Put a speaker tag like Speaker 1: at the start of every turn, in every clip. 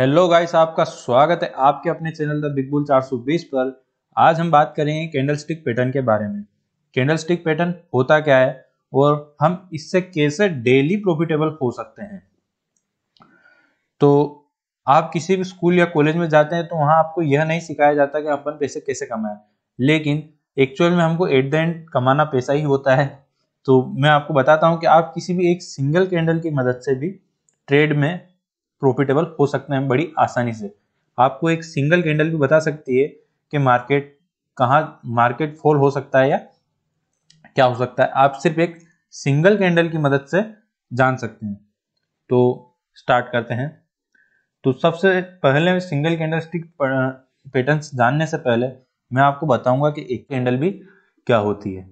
Speaker 1: hello guys आपका स्वागत है आपके अपने चैनल द बिग बुल 420 पर आज हम बात करेंगे कैंडलस्टिक पैटर्न के बारे में कैंडलस्टिक पैटर्न होता क्या है और हम इससे कैसे डेली प्रॉफिटेबल हो सकते हैं तो आप किसी भी स्कूल या कॉलेज में जाते हैं तो वहां आपको यह नहीं सिखाया जाता कि अपन पैसे कैसे कमाएं लेकिन एक्चुअल में हमको एट द एंड कमाना पैसा ही होता है तो मैं आपको बताता हूँ कि आप किसी भी एक सिंगल कैंडल की मदद से भी ट्रेड में प्रॉफिटेबल हो सकते हैं बड़ी आसानी से आपको एक सिंगल कैंडल भी बता सकती है कि मार्केट कहाँ मार्केट फॉल हो सकता है या क्या हो सकता है आप सिर्फ एक सिंगल कैंडल की मदद से जान सकते हैं तो स्टार्ट करते हैं तो सबसे पहले सिंगल कैंडल स्टिक पैटर्न जानने से पहले मैं आपको बताऊंगा कि एक कैंडल भी क्या होती है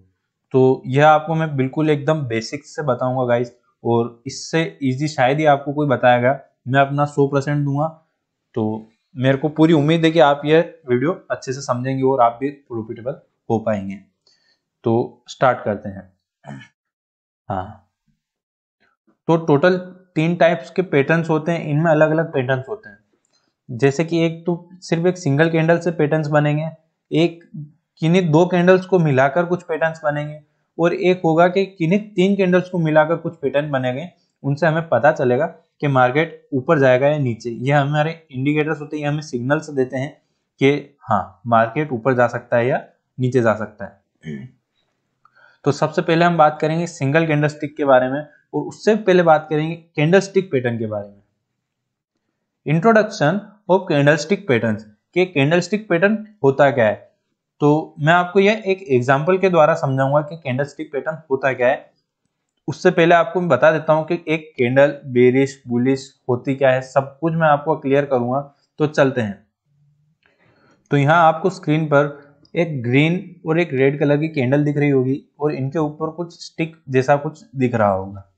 Speaker 1: तो यह आपको मैं बिल्कुल एकदम बेसिक से बताऊंगा गाइज और इससे इजी शायद ही आपको कोई बताएगा मैं अपना सौ परसेंट दूंगा तो मेरे को पूरी उम्मीद है कि आप ये वीडियो अच्छे से समझेंगे और आप भी प्रोफिटेबल हो पाएंगे तो स्टार्ट करते हैं हाँ तो टोटल तीन टाइप्स के पैटर्न्स होते हैं इनमें अलग अलग पैटर्न्स होते हैं जैसे कि एक तो सिर्फ एक सिंगल कैंडल से पैटर्न्स बनेंगे एक किन्हीं दो कैंडल्स को मिलाकर कुछ पैटर्न्स बनेंगे और एक होगा कि किन्हीं तीन कैंडल्स को मिलाकर कुछ पैटर्न बनेंगे उनसे हमें पता चलेगा कि मार्केट ऊपर जाएगा या नीचे ये हमारे इंडिकेटर्स होते हैं ये हमें सिग्नल्स देते हैं कि हाँ मार्केट ऊपर जा सकता है या नीचे जा सकता है तो सबसे पहले हम बात करेंगे सिंगल कैंडल स्टिक के बारे में और उससे पहले बात करेंगे कैंडल स्टिक पैटर्न के बारे में introduction of candlestick pattern के कैंडल स्टिक पैटर्न होता क्या है तो मैं आपको यह एक एग्जाम्पल के द्वारा समझाऊंगा कि कैंडल स्टिक पैटर्न होता क्या है उससे पहले आपको मैं बता देता हूँ कि एक कैंडल बेरिश बुलिश होती क्या है सब कुछ मैं आपको क्लियर करूंगा तो चलते हैं तो यहाँ आपको स्क्रीन पर एक ग्रीन और एक रेड कलर की कैंडल दिख रही होगी और इनके ऊपर कुछ स्टिक जैसा कुछ दिख रहा होगा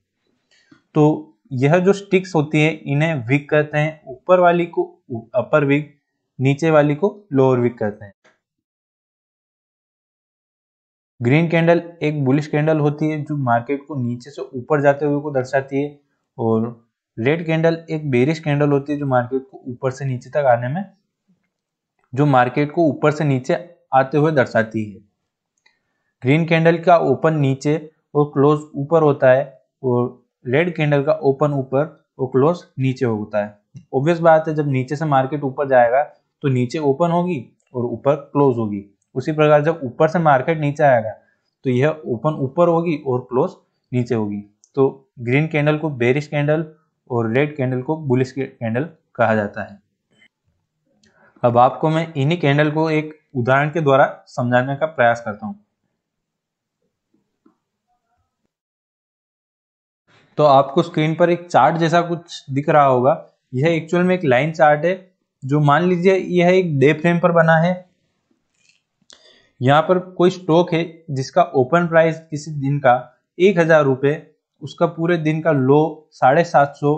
Speaker 1: तो यह जो स्टिक्स होती है इन्हें विक कहते हैं ऊपर वाली को अपर विक नीचे वाली को लोअर विक कहते हैं ग्रीन कैंडल एक बुलिश कैंडल होती है जो मार्केट को नीचे से ऊपर जाते हुए को दर्शाती है और रेड कैंडल एक बेरिश कैंडल होती है जो मार्केट को ऊपर से नीचे तक आने में जो मार्केट को ऊपर से नीचे आते हुए दर्शाती है ग्रीन कैंडल का ओपन नीचे और क्लोज ऊपर होता है और रेड कैंडल का ओपन ऊपर और क्लोज नीचे होता है ऑब्वियस बात है जब नीचे से मार्केट ऊपर जाएगा तो नीचे ओपन होगी और ऊपर क्लोज होगी उसी प्रकार जब ऊपर से मार्केट नीचे आएगा तो यह ओपन ऊपर होगी और क्लोज नीचे होगी तो ग्रीन कैंडल को बेरिश कैंडल और रेड कैंडल को बुलिश कैंडल कहा जाता है अब आपको मैं इन्हीं कैंडल को एक उदाहरण के द्वारा समझाने का प्रयास करता हूं तो आपको स्क्रीन पर एक चार्ट जैसा कुछ दिख रहा होगा यह एक्चुअल में एक लाइन चार्ट है जो मान लीजिए यह एक डे फ्रेम पर बना है यहाँ पर कोई स्टॉक है जिसका ओपन प्राइस किसी दिन का एक हजार रुपये उसका पूरे दिन का लो साढ़े सात सौ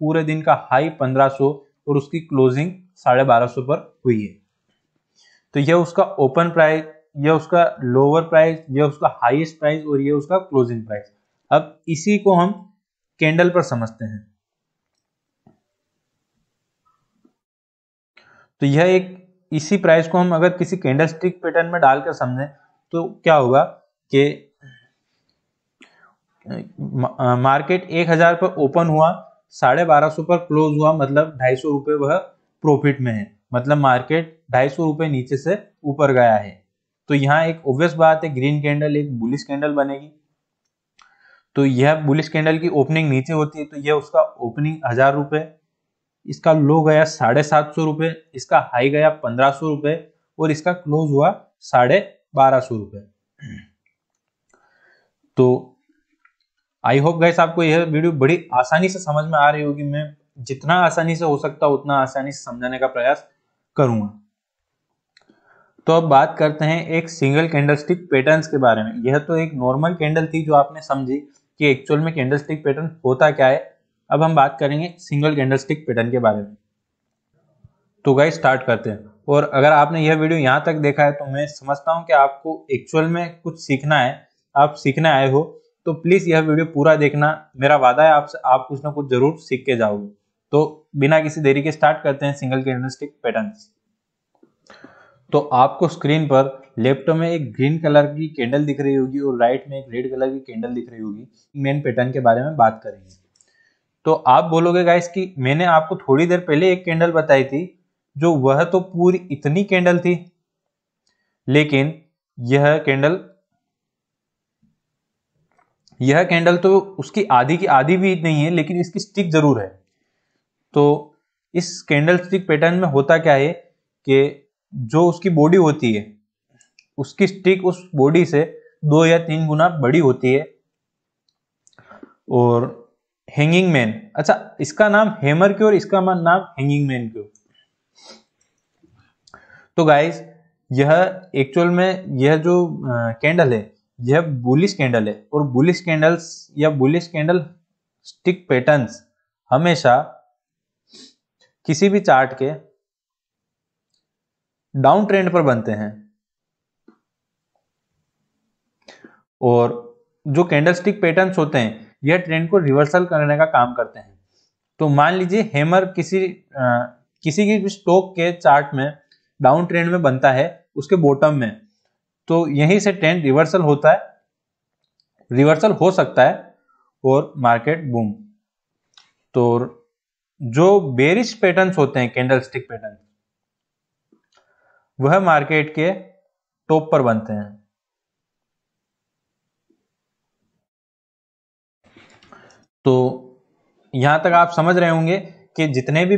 Speaker 1: पूरे दिन का हाई पंद्रह सौ और उसकी क्लोजिंग साढ़े बारह सौ पर हुई है तो यह उसका ओपन प्राइस यह उसका लोअर प्राइस यह उसका हाईएस्ट प्राइस और यह उसका क्लोजिंग प्राइस अब इसी को हम कैंडल पर समझते हैं तो यह एक इसी प्राइस को हम अगर किसी कैंडल स्टिक पैटर्न में डालकर समझें तो क्या होगा कि मार्केट एक हजार पर ओपन हुआ साढ़े बारह सौ पर क्लोज हुआ मतलब ढाई सौ वह प्रॉफिट में है मतलब मार्केट ढाई सौ रुपये नीचे से ऊपर गया है तो यहाँ एक ऑब्वियस बात है ग्रीन कैंडल एक बुलिश कैंडल बनेगी तो यह बुलिश कैंडल की ओपनिंग नीचे होती है तो यह उसका ओपनिंग हजार रुपये इसका लो गया साढ़े सात सौ रुपए इसका हाई गया पंद्रह सौ रुपए और इसका क्लोज हुआ साढ़े बारह सौ रुपए तो आई होप गैस आपको यह वीडियो बड़ी आसानी से समझ में आ रही होगी मैं जितना आसानी से हो सकता उतना आसानी से समझाने का प्रयास करूंगा तो अब बात करते हैं एक सिंगल कैंडलस्टिक पैटर्न्स के बारे में यह तो एक नॉर्मल कैंडल थी जो आपने समझी कि एक्चुअल में कैंडलस्टिक पैटर्न होता क्या है अब हम बात करेंगे सिंगल कैंडल स्टिक पैटर्न के बारे में तो गाइस स्टार्ट करते हैं और अगर आपने यह वीडियो यहाँ तक देखा है तो मैं समझता हूँ कि आपको एक्चुअल में कुछ सीखना है आप सीखने आए हो तो प्लीज़ यह वीडियो पूरा देखना मेरा वादा है आपसे आप कुछ ना कुछ जरूर सीख के जाओगे तो बिना किसी देरी के स्टार्ट करते हैं सिंगल कैंडल स्टिक पैटर्न तो आपको स्क्रीन पर लेफ्ट में एक ग्रीन कलर की कैंडल दिख रही होगी और राइट में एक रेड कलर की कैंडल दिख रही होगी मेन पैटर्न के बारे में बात करेंगे तो आप बोलोगे गाइस कि मैंने आपको थोड़ी देर पहले एक कैंडल बताई थी जो वह तो पूरी इतनी कैंडल थी लेकिन यह कैंडल यह कैंडल तो उसकी आधी की आधी भी नहीं है लेकिन इसकी स्टिक जरूर है तो इस कैंडल स्टिक पैटर्न में होता क्या है कि जो उसकी बॉडी होती है उसकी स्टिक उस बॉडी से दो या तीन गुना बड़ी होती है और हैंगिंग मैन अच्छा इसका नाम हैमर क्यों और इसका नाम हैंगिंग मैन क्यों तो गाइस यह एक्चुअल में यह जो कैंडल है यह बुलिश कैंडल है और बुलिश कैंडल्स या बुलिश कैंडल स्टिक पैटर्न्स हमेशा किसी भी चार्ट के डाउन ट्रेंड पर बनते हैं और जो कैंडलस्टिक पैटर्न्स होते हैं यह ट्रेंड को रिवर्सल करने का काम करते हैं तो मान लीजिए हेमर किसी आ, किसी की स्टॉक के चार्ट में डाउन ट्रेंड में बनता है उसके बॉटम में तो यहीं से ट्रेंड रिवर्सल होता है रिवर्सल हो सकता है और मार्केट बूम तो जो बेरिश पैटर्न्स होते हैं कैंडलस्टिक पैटर्न वह मार्केट के टॉप पर बनते हैं तो यहाँ तक आप समझ रहे होंगे कि जितने भी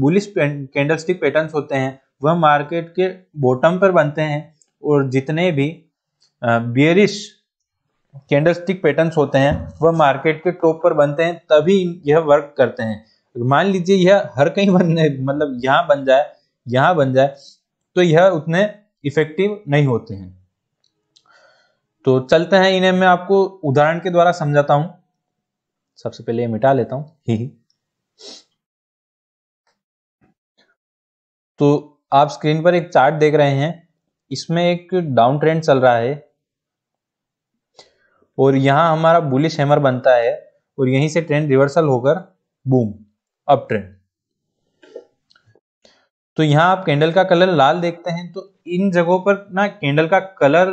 Speaker 1: बुलिस कैंडल स्टिक पैटर्न होते हैं वह मार्केट के बॉटम पर बनते हैं और जितने भी बियरिश कैंडल स्टिक पैटर्न होते हैं वह मार्केट के टॉप पर बनते हैं तभी यह वर्क करते हैं मान लीजिए यह हर कहीं बनने मतलब यहाँ बन जाए यहाँ बन जाए तो यह उतने इफेक्टिव नहीं होते हैं तो चलते हैं इन्हें मैं आपको उदाहरण के द्वारा समझाता हूँ सबसे पहले ये मिटा लेता हूं ही, ही तो आप स्क्रीन पर एक चार्ट देख रहे हैं इसमें एक डाउन ट्रेंड चल रहा है और यहां हमारा बुलिश हैमर बनता है और यहीं से ट्रेंड रिवर्सल होकर बूम अप ट्रेंड तो यहाँ आप कैंडल का कलर लाल देखते हैं तो इन जगहों पर ना कैंडल का कलर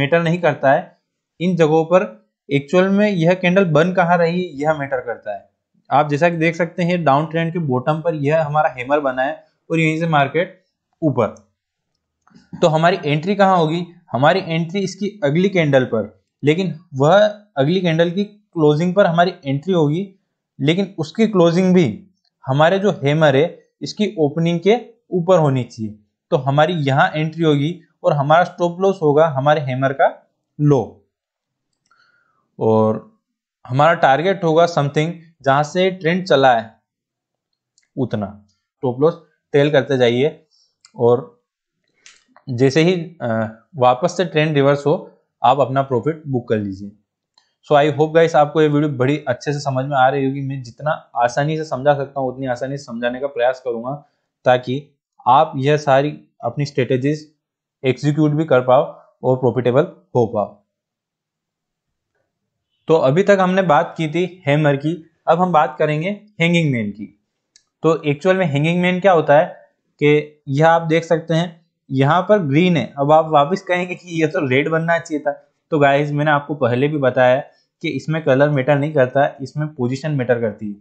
Speaker 1: मैटर नहीं करता है इन जगहों पर एक्चुअल में यह कैंडल बन कहाँ रही है यह मैटर करता है आप जैसा कि देख सकते हैं डाउन ट्रेंड के बॉटम पर यह हमारा हैमर बना है और यहीं से मार्केट ऊपर तो हमारी एंट्री कहाँ होगी हमारी एंट्री इसकी अगली कैंडल पर लेकिन वह अगली कैंडल की क्लोजिंग पर हमारी एंट्री होगी लेकिन उसकी क्लोजिंग भी हमारे जो हैमर है इसकी ओपनिंग के ऊपर होनी चाहिए तो हमारी यहाँ एंट्री होगी और हमारा स्टॉप लॉस होगा हमारे हेमर का लो और हमारा टारगेट होगा समथिंग जहां से ट्रेंड चला है उतना टॉप लॉस टेल करते जाइए और जैसे ही वापस से ट्रेंड रिवर्स हो आप अपना प्रॉफिट बुक कर लीजिए सो आई होप गाइस आपको ये वीडियो बड़ी अच्छे से समझ में आ रही होगी मैं जितना आसानी से समझा सकता हूँ उतनी आसानी से समझाने का प्रयास करूंगा ताकि आप यह सारी अपनी स्ट्रेटेजीज एग्जीक्यूट भी कर पाओ और प्रॉफिटेबल हो पाओ तो अभी तक हमने बात की थी हैमर की अब हम बात करेंगे हैंगिंग मैन की तो एक्चुअल में हैंगिंग मैन क्या होता है कि यह आप देख सकते हैं यहाँ पर ग्रीन है अब आप वापस कहेंगे कि यह तो रेड बनना चाहिए था तो गाइज मैंने आपको पहले भी बताया कि इसमें कलर मैटर नहीं करता इसमें पोजिशन मैटर करती है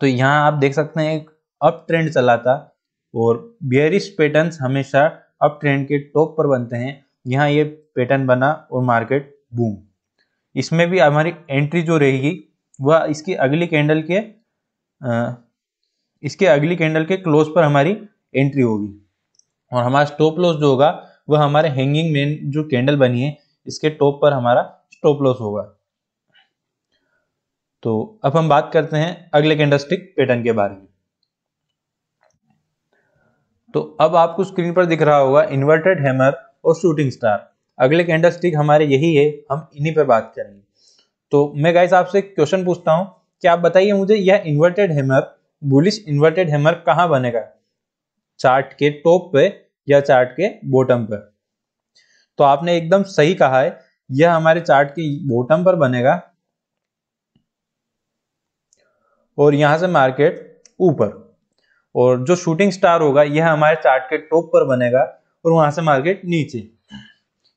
Speaker 1: तो यहाँ आप देख सकते हैं एक अप ट्रेंड चला था और बियरिश पैटर्न हमेशा अप ट्रेंड के टॉप पर बनते हैं यहाँ ये पैटर्न बना और मार्केट बूम इसमें भी हमारी एंट्री जो रहेगी वह इसकी अगली कैंडल के आ, इसके अगली कैंडल के क्लोज पर हमारी एंट्री होगी और हमारा स्टॉप लॉस जो होगा वह हमारे हैंगिंग मेन जो कैंडल बनी है इसके टॉप पर हमारा स्टॉप लॉस होगा तो अब हम बात करते हैं अगले कैंडलस्टिक पैटर्न के बारे में तो अब आपको स्क्रीन पर दिख रहा होगा इन्वर्टेड हैमर और शूटिंग स्टार अगले कैंडल स्टिक हमारे यही है हम इन्हीं पर बात करेंगे तो मैं गाइस आपसे क्वेश्चन पूछता हूँ कि आप बताइए मुझे यह inverted hammer bullish inverted hammer कहाँ बनेगा चार्ट के टॉप पे या चार्ट के बॉटम पर तो आपने एकदम सही कहा है यह हमारे चार्ट के बॉटम पर बनेगा और यहां से मार्केट ऊपर और जो शूटिंग स्टार होगा यह हमारे चार्ट के टॉप पर बनेगा और वहां से मार्केट नीचे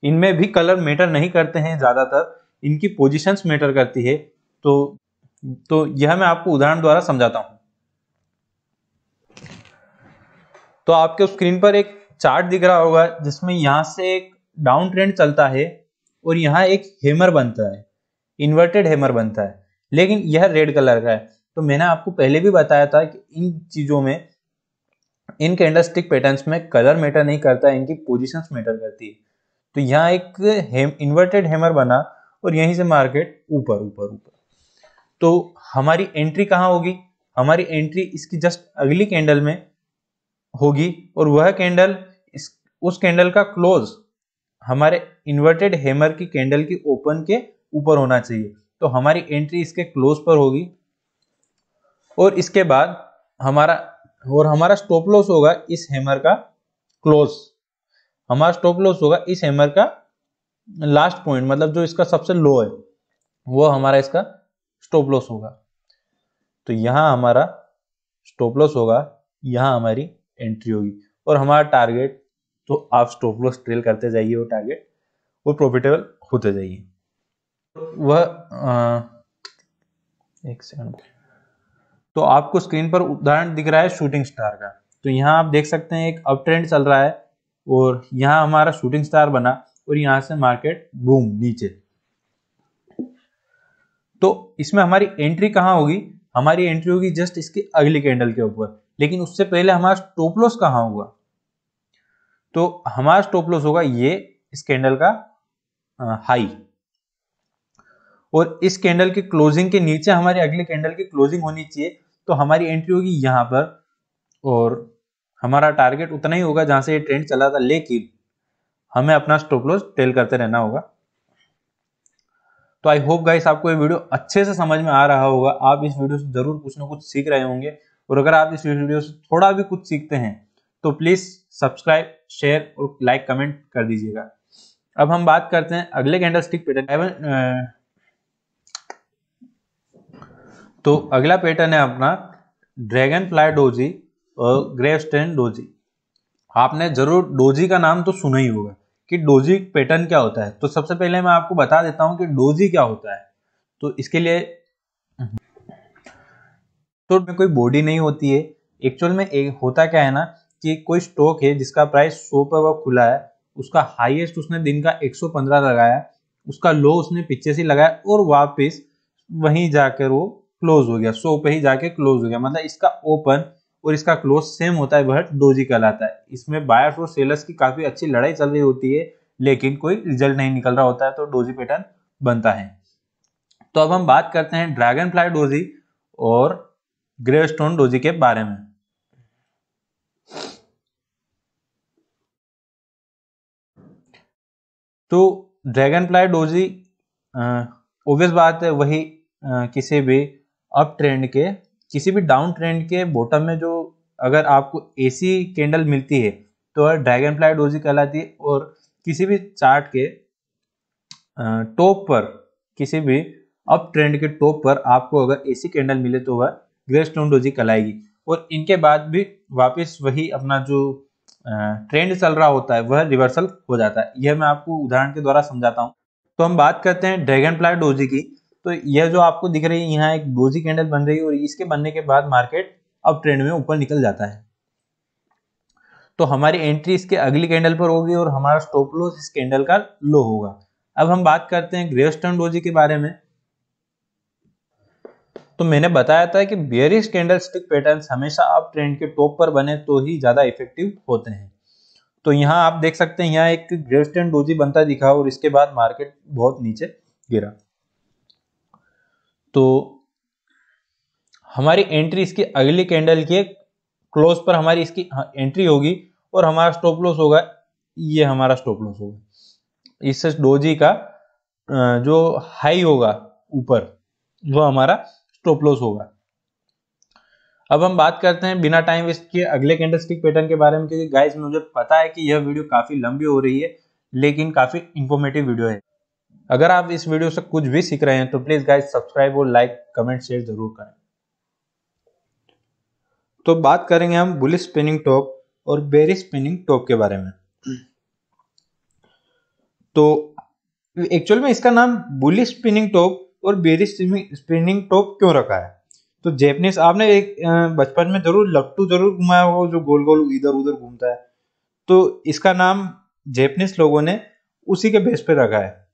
Speaker 1: इनमें भी कलर मैटर नहीं करते हैं ज़्यादातर इनकी पोजिशंस मैटर करती है तो तो यह मैं आपको उदाहरण द्वारा समझाता हूँ तो आपके स्क्रीन पर एक चार्ट दिख रहा होगा जिसमें यहाँ से एक डाउन ट्रेंड चलता है और यहाँ एक हेमर बनता है इन्वर्टेड हेमर बनता है लेकिन यह रेड कलर का है तो मैंने आपको पहले भी बताया था कि इन चीज़ों में इन कैंडलस्टिक पैटर्न्स में कलर मैटर नहीं करता है इनकी पोजिशन मैटर करती है तो यहाँ एक हेम इन्वर्टेड हैमर बना और यहीं से मार्केट ऊपर ऊपर ऊपर तो हमारी एंट्री कहाँ होगी हमारी एंट्री इसकी जस्ट अगली कैंडल में होगी और वह कैंडल इस उस कैंडल का क्लोज हमारे इन्वर्टेड हैमर की कैंडल की ओपन के ऊपर होना चाहिए तो हमारी एंट्री इसके क्लोज पर होगी और इसके बाद हमारा और हमारा स्टॉप लॉस होगा इस हैमर का क्लोज हमारा स्टॉप लॉस होगा इस हैमर का लास्ट पॉइंट मतलब जो इसका सबसे लो है वो हमारा इसका स्टॉप लॉस होगा तो यहां हमारा स्टॉप लॉस होगा यहां हमारी एंट्री होगी और हमारा टारगेट तो आप स्टॉप लॉस ट्रेल करते जाइए वो टारगेट वो प्रॉफिटेबल होते जाइए वह एक सेकंड तो आपको स्क्रीन पर उदाहरण दिख रहा है शूटिंग स्टार का तो यहां आप देख सकते हैं एक अप ट्रेंड चल रहा है और यहाँ हमारा शूटिंग स्टार बना और यहाँ से मार्केट बूम नीचे तो इसमें हमारी एंट्री कहाँ होगी हमारी एंट्री होगी जस्ट इसके अगले कैंडल के ऊपर लेकिन उससे पहले हमारा स्टॉप कहाँ होगा तो हमारा स्टोपलोस होगा ये इस कैंडल का हाई और इस कैंडल के क्लोजिंग के नीचे हमारे अगले कैंडल की क्लोजिंग होनी चाहिए तो हमारी एंट्री होगी यहां पर और हमारा टारगेट उतना ही होगा जहां से ये ट्रेंड चला था लेकिन हमें अपना स्टॉप लॉस टेल करते रहना होगा तो आई होप गाइस आपको ये वीडियो अच्छे से समझ में आ रहा होगा आप इस वीडियो से जरूर कुछ ना कुछ सीख रहे होंगे और अगर आप इस वीडियो से थोड़ा भी कुछ सीखते हैं तो प्लीज सब्सक्राइब शेयर और लाइक कमेंट कर दीजिएगा अब हम बात करते हैं अगले कैंडल स्टिक पैटर्न तो अगला पैटर्न है अपना dragonfly doji gravestone doji आपने जरूर डोजी का नाम तो सुना ही होगा कि डोजी पैटर्न क्या होता है तो सबसे पहले मैं आपको बता देता हूं कि डोजी क्या होता है तो इसके लिए तो में कोई बॉडी नहीं होती है एक्चुअल में एक होता क्या है ना कि कोई स्टॉक है जिसका प्राइस सौ पर वह खुला है उसका हाईएस्ट उसने दिन का 115 लगाया उसका लो उसने पीछे से लगाया और वापस वहीं जाकर वो क्लोज हो गया सौ पे ही जाके क्लोज हो गया मतलब इसका ओपन और इसका क्लोज सेम होता है बट डोजी कहलाता है इसमें बायर्स और सेलर्स की काफी अच्छी लड़ाई चल रही होती है लेकिन कोई रिजल्ट नहीं निकल रहा होता है तो डोजी पैटर्न बनता है तो अब हम बात करते हैं ड्रैगन फ्लाई डोजी और ग्रे स्टोन डोजी के बारे में तो ड्रैगन फ्लाई डोजी ओबियस बात है वही आ, किसी भी अप ट्रेंड के किसी भी डाउन ट्रेंड के बॉटम में जो अगर आपको एसी कैंडल मिलती है तो ड्रैगन फ्लाई डोजी कहलाती है और किसी भी चार्ट के टॉप पर किसी भी अप ट्रेंड के टॉप पर आपको अगर एसी कैंडल मिले तो वह ग्रे स्टोन डोजी कहलाएगी और इनके बाद भी वापस वही अपना जो ट्रेंड चल रहा होता है वह रिवर्सल हो जाता है यह मैं आपको उदाहरण के द्वारा समझाता हूँ तो हम बात करते हैं ड्रैगन फ्लाई डोजी की तो यह जो आपको दिख रही है यहाँ एक डोजी कैंडल बन रही है और इसके बनने के बाद मार्केट अब ट्रेंड में ऊपर निकल जाता है तो हमारी एंट्री इसके अगली कैंडल पर होगी और हमारा स्टॉप लॉस इस कैंडल का लो होगा अब हम बात करते हैं ग्रेवस्टन डोजी के बारे में तो मैंने बताया था कि बेरिस कैंडल स्टिक पैटर्न हमेशा अप ट्रेंड के टॉप पर बने तो ही ज़्यादा इफेक्टिव होते हैं तो यहाँ आप देख सकते हैं यहाँ एक ग्रेवस्टन डोजी बनता दिखा और इसके बाद मार्केट बहुत नीचे गिरा तो हमारी एंट्री इसके अगले कैंडल के क्लोज पर हमारी इसकी एंट्री हाँ, होगी और हमारा स्टॉप लॉस होगा ये हमारा स्टॉप लॉस होगा इससे डोजी का जो हाई होगा ऊपर वो हमारा स्टॉप लॉस होगा अब हम बात करते हैं बिना टाइम वेस्ट किए अगले कैंडलस्टिक पैटर्न के बारे में क्योंकि गाइस मुझे पता है कि यह वीडियो काफी लंबी हो रही है लेकिन काफी इंफॉर्मेटिव वीडियो है अगर आप इस वीडियो से कुछ भी सीख रहे हैं तो प्लीज गाइज सब्सक्राइब और लाइक कमेंट शेयर जरूर करें तो बात करेंगे हम बुलिस स्पिनिंग टॉप और बेरी स्पिनिंग टॉप के बारे में तो एक्चुअल में इसका नाम बुलिस स्पिनिंग टॉप और बेरी स्पिनिंग टॉप क्यों रखा है तो जेपनीस आपने एक बचपन में जरूर लट्टू जरूर घुमाया हो जो गोल गोल इधर उधर घूमता है तो इसका नाम जैपनीज लोगों ने उसी के बेस पे रखा है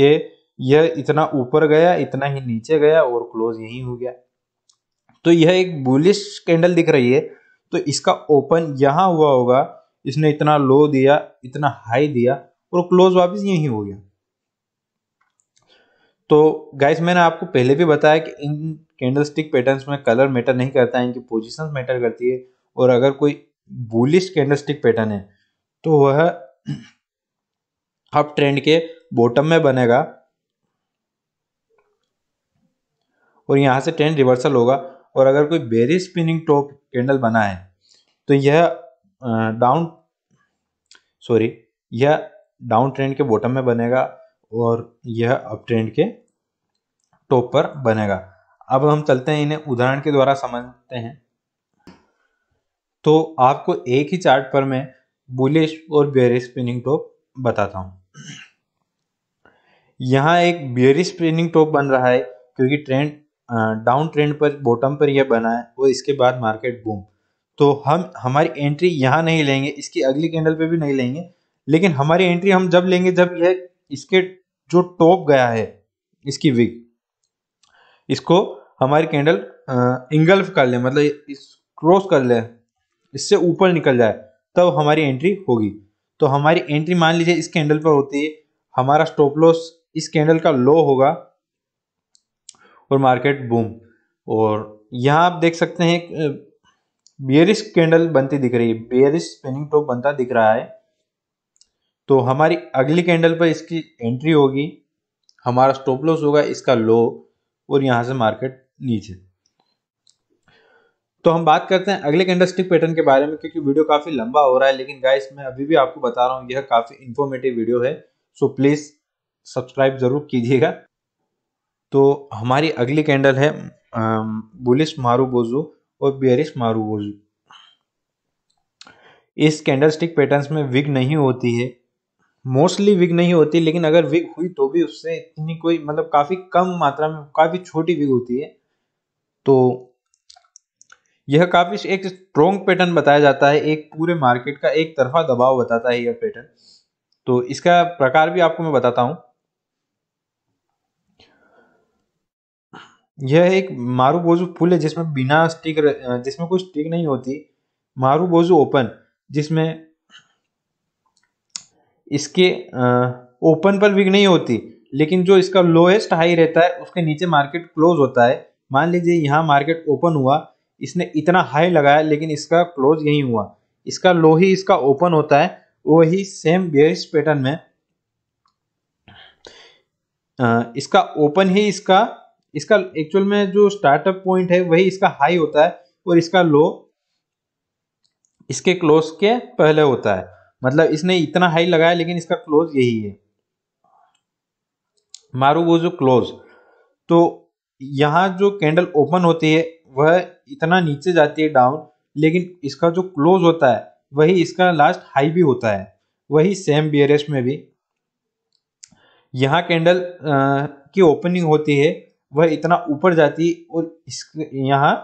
Speaker 1: कि यह इतना ऊपर गया इतना ही नीचे गया और क्लोज यहीं हो गया तो यह एक बुलिश कैंडल दिख रही है तो इसका ओपन यहाँ हुआ होगा इसने इतना लो दिया इतना हाई दिया और क्लोज वापस यहीं हो गया तो गाइस मैंने आपको पहले भी बताया कि इन कैंडलस्टिक पैटर्न्स में कलर मैटर नहीं करता है इनकी पोजिशन मैटर करती है और अगर कोई बुलिश कैंडलस्टिक पैटर्न है तो वह अब ट्रेंड के बॉटम में बनेगा और यहां से ट्रेंड रिवर्सल होगा और अगर कोई बेरी स्पिनिंग टॉप कैंडल बना है तो यह डाउन सॉरी यह डाउन ट्रेंड के बॉटम में बनेगा और यह अप ट्रेंड के टॉप पर बनेगा अब हम चलते हैं इन्हें उदाहरण के द्वारा समझते हैं तो आपको एक ही चार्ट पर मैं बुलिश और बेरी स्पिनिंग टॉप बताता हूं यहाँ एक बियरी स्प्रिनिंग टॉप बन रहा है क्योंकि ट्रेंड डाउन ट्रेंड पर बॉटम पर यह बना है और इसके बाद मार्केट बूम तो हम हमारी एंट्री यहाँ नहीं लेंगे इसकी अगली कैंडल पे भी नहीं लेंगे लेकिन हमारी एंट्री हम जब लेंगे जब यह इसके जो टॉप गया है इसकी विग इसको हमारी कैंडल इंगल्फ कर ले मतलब इस क्रॉस कर ले इससे ऊपर निकल जाए तब हमारी एंट्री होगी तो हमारी एंट्री मान लीजिए इस कैंडल पर होती है हमारा स्टॉप लॉस इस कैंडल का लो होगा और मार्केट बूम और यहाँ आप देख सकते हैं बियरिश कैंडल बनती दिख रही है बियरिश स्पिनिंग टॉप बनता दिख रहा है तो हमारी अगली कैंडल पर इसकी एंट्री होगी हमारा स्टॉप लॉस होगा इसका लो और यहाँ से मार्केट नीचे तो हम बात करते हैं अगले कैंडलस्टिक पैटर्न के बारे में क्योंकि वीडियो काफ़ी लंबा हो रहा है लेकिन गाइस मैं अभी भी आपको बता रहा हूँ यह काफ़ी इन्फॉर्मेटिव वीडियो है सो प्लीज़ सब्सक्राइब ज़रूर कीजिएगा तो हमारी अगली कैंडल है बुलिस मारू बोजू और बियरिस मारू बोजू इस कैंडल स्टिक पैटर्न में विग नहीं होती है मोस्टली विग नहीं होती लेकिन अगर विग हुई तो भी उससे इतनी कोई मतलब काफ़ी कम मात्रा में काफ़ी छोटी विग होती है तो यह काफ़ी एक स्ट्रॉन्ग पैटर्न बताया जाता है एक पूरे मार्केट का एक तरफा दबाव बताता है यह पैटर्न तो इसका प्रकार भी आपको मैं बताता हूं यह एक मारू बोजू पुल है जिसमें बिना स्टिक जिसमें कोई स्टिक नहीं होती मारू बोजू ओपन जिसमें इसके ओपन पर विक नहीं होती लेकिन जो इसका लोएस्ट हाई रहता है उसके नीचे मार्केट क्लोज होता है मान लीजिए यहाँ मार्केट ओपन हुआ इसने इतना हाई लगाया लेकिन इसका क्लोज यही हुआ इसका लो ही इसका ओपन होता है वही सेम बेरिस पैटर्न में इसका ओपन ही इसका इसका एक्चुअल में जो स्टार्टअप पॉइंट है वही इसका हाई होता है और इसका लो इसके क्लोज के पहले होता है मतलब इसने इतना हाई लगाया लेकिन इसका क्लोज यही है मारू वो जो क्लोज तो यहाँ जो कैंडल ओपन होती है वह इतना नीचे जाती है डाउन लेकिन इसका जो क्लोज होता है वही इसका लास्ट हाई भी होता है वही सेम बी में भी यहाँ कैंडल की ओपनिंग होती है वह इतना ऊपर जाती और इस यहाँ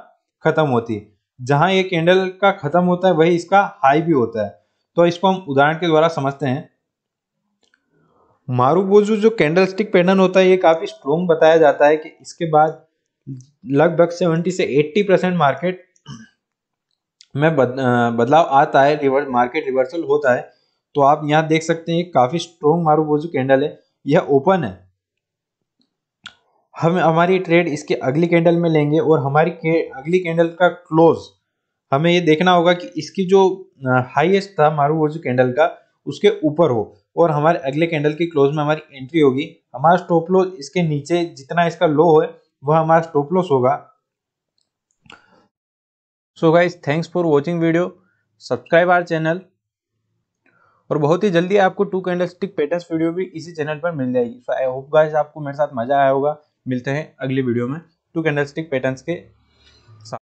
Speaker 1: खत्म होती जहाँ ये कैंडल का खत्म होता है वही इसका हाई भी होता है तो इसको हम उदाहरण के द्वारा समझते हैं मारूबोजू जो कैंडल स्टिक पैटर्न होता है ये काफ़ी स्ट्रोंग बताया जाता है कि इसके बाद लगभग सेवेंटी से एट्टी परसेंट मार्केट में बद, बदलाव आता है रिवर्स मार्केट रिवर्सल होता है तो आप यहाँ देख सकते हैं काफ़ी स्ट्रोंग मारूबोजू कैंडल है यह ओपन है हम हमारी ट्रेड इसके अगली कैंडल में लेंगे और हमारी के, अगली कैंडल का क्लोज हमें ये देखना होगा कि इसकी जो हाईएस्ट था मारू वो जो कैंडल का उसके ऊपर हो और हमारे अगले कैंडल की क्लोज में हमारी एंट्री होगी हमारा स्टॉप लॉस इसके नीचे जितना इसका लो है वह हमारा स्टॉप लॉस होगा so guys thanks for watching video subscribe our channel और बहुत ही जल्दी आपको two candlestick pattern video भी इसी चैनल पर मिल जाएगी सो आई होप गाइज आपको मेरे साथ मजा आया होगा मिलते हैं अगली वीडियो में टू कैंडलस्टिक पैटर्न्स के